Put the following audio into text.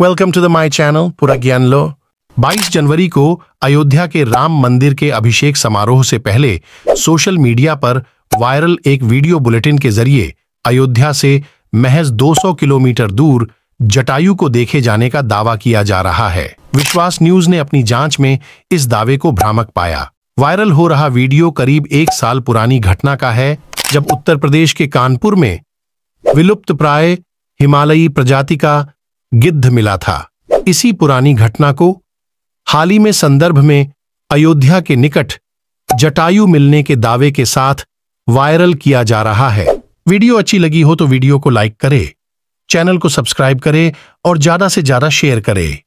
welcome to the my channel पूरा ज्ञान लो 22 जनवरी को अयोध्या के राम मंदिर के अभिषेक समारोह से पहले सोशल मीडिया पर वायरल एक वीडियो बुलेटिन के जरिए अयोध्या से महज 200 किलोमीटर दूर जटायु को देखे जाने का दावा किया जा रहा है विश्वास न्यूज ने अपनी जांच में इस दावे को भ्रामक पाया वायरल हो रहा वीडियो करीब एक साल पुरानी घटना का है जब उत्तर प्रदेश के कानपुर में विलुप्त प्राय हिमालयी प्रजाति का गिद्ध मिला था इसी पुरानी घटना को हाल ही में संदर्भ में अयोध्या के निकट जटायु मिलने के दावे के साथ वायरल किया जा रहा है वीडियो अच्छी लगी हो तो वीडियो को लाइक करे चैनल को सब्सक्राइब करे और ज्यादा से ज्यादा शेयर करे